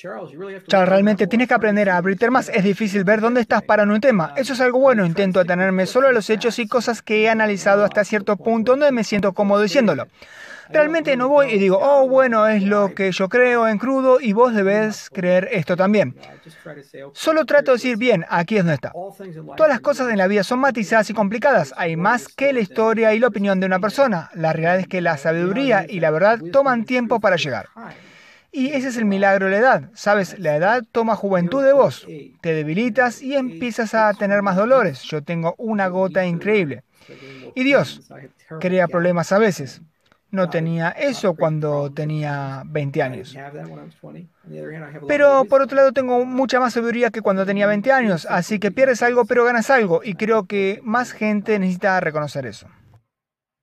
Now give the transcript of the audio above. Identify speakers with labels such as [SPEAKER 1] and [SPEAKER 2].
[SPEAKER 1] Charles, realmente tienes que aprender a abrir más. Es difícil ver dónde estás para un tema. Eso es algo bueno. Intento atenerme solo a los hechos y cosas que he analizado hasta cierto punto donde me siento cómodo diciéndolo. Realmente no voy y digo, oh, bueno, es lo que yo creo en crudo y vos debes creer esto también. Solo trato de decir, bien, aquí es donde está. Todas las cosas en la vida son matizadas y complicadas. Hay más que la historia y la opinión de una persona. La realidad es que la sabiduría y la verdad toman tiempo para llegar. Y ese es el milagro de la edad. Sabes, la edad toma juventud de vos. Te debilitas y empiezas a tener más dolores. Yo tengo una gota increíble. Y Dios crea problemas a veces. No tenía eso cuando tenía 20 años. Pero por otro lado tengo mucha más sabiduría que cuando tenía 20 años. Así que pierdes algo pero ganas algo. Y creo que más gente necesita reconocer eso.